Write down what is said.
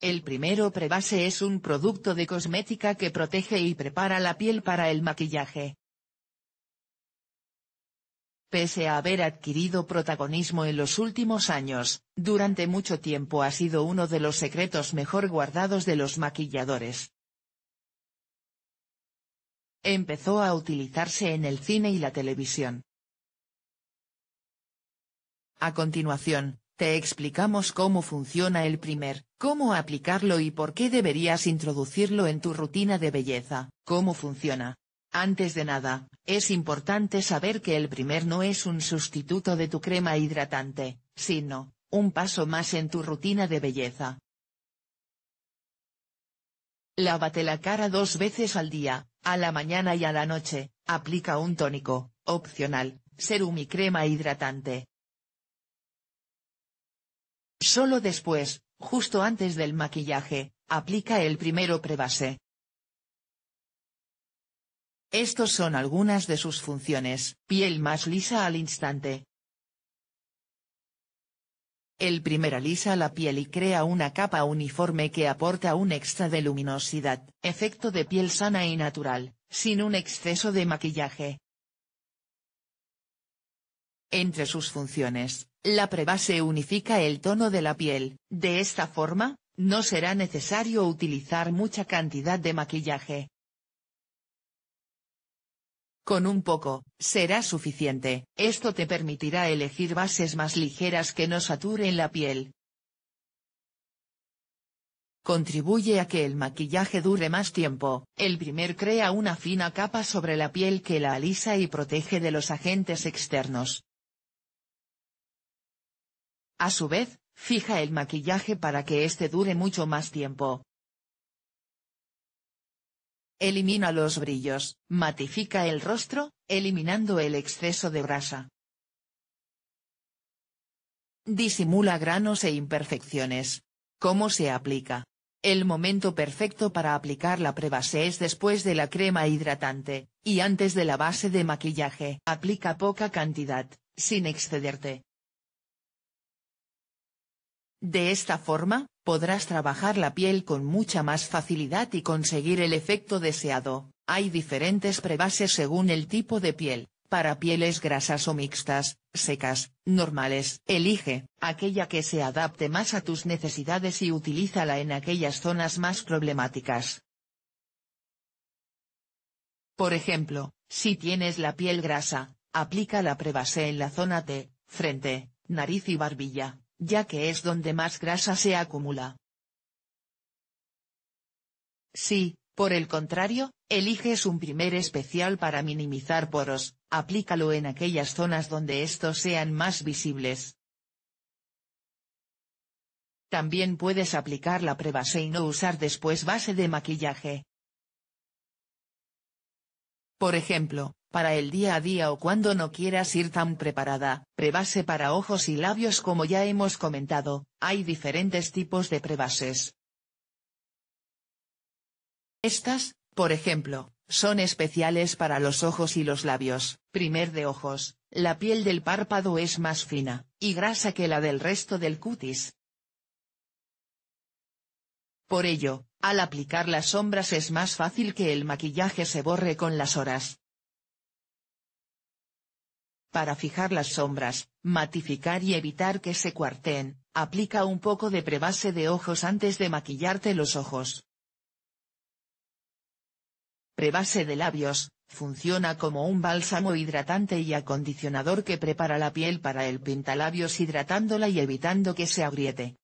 El primero prebase es un producto de cosmética que protege y prepara la piel para el maquillaje. Pese a haber adquirido protagonismo en los últimos años, durante mucho tiempo ha sido uno de los secretos mejor guardados de los maquilladores. Empezó a utilizarse en el cine y la televisión. A continuación, te explicamos cómo funciona el primer, cómo aplicarlo y por qué deberías introducirlo en tu rutina de belleza, cómo funciona. Antes de nada, es importante saber que el primer no es un sustituto de tu crema hidratante, sino, un paso más en tu rutina de belleza. Lávate la cara dos veces al día, a la mañana y a la noche, aplica un tónico, opcional, serum y crema hidratante, Solo después, justo antes del maquillaje, aplica el primero prebase. Estos son algunas de sus funciones, piel más lisa al instante. El primer alisa la piel y crea una capa uniforme que aporta un extra de luminosidad, efecto de piel sana y natural, sin un exceso de maquillaje. Entre sus funciones, la prebase unifica el tono de la piel, de esta forma, no será necesario utilizar mucha cantidad de maquillaje. Con un poco, será suficiente, esto te permitirá elegir bases más ligeras que no saturen la piel. Contribuye a que el maquillaje dure más tiempo, el primer crea una fina capa sobre la piel que la alisa y protege de los agentes externos. A su vez, fija el maquillaje para que este dure mucho más tiempo. Elimina los brillos, matifica el rostro, eliminando el exceso de grasa. Disimula granos e imperfecciones. ¿Cómo se aplica? El momento perfecto para aplicar la prebase es después de la crema hidratante, y antes de la base de maquillaje. Aplica poca cantidad, sin excederte. De esta forma, podrás trabajar la piel con mucha más facilidad y conseguir el efecto deseado. Hay diferentes prebases según el tipo de piel, para pieles grasas o mixtas, secas, normales. Elige, aquella que se adapte más a tus necesidades y utilízala en aquellas zonas más problemáticas. Por ejemplo, si tienes la piel grasa, aplica la prebase en la zona T, frente, nariz y barbilla ya que es donde más grasa se acumula. Si, por el contrario, eliges un primer especial para minimizar poros, aplícalo en aquellas zonas donde estos sean más visibles. También puedes aplicar la prebase y no usar después base de maquillaje. Por ejemplo, para el día a día o cuando no quieras ir tan preparada, prebase para ojos y labios como ya hemos comentado, hay diferentes tipos de prebases. Estas, por ejemplo, son especiales para los ojos y los labios. Primer de ojos, la piel del párpado es más fina, y grasa que la del resto del cutis. Por ello, al aplicar las sombras es más fácil que el maquillaje se borre con las horas. Para fijar las sombras, matificar y evitar que se cuarteen, aplica un poco de prebase de ojos antes de maquillarte los ojos. Prebase de labios, funciona como un bálsamo hidratante y acondicionador que prepara la piel para el pintalabios hidratándola y evitando que se agriete.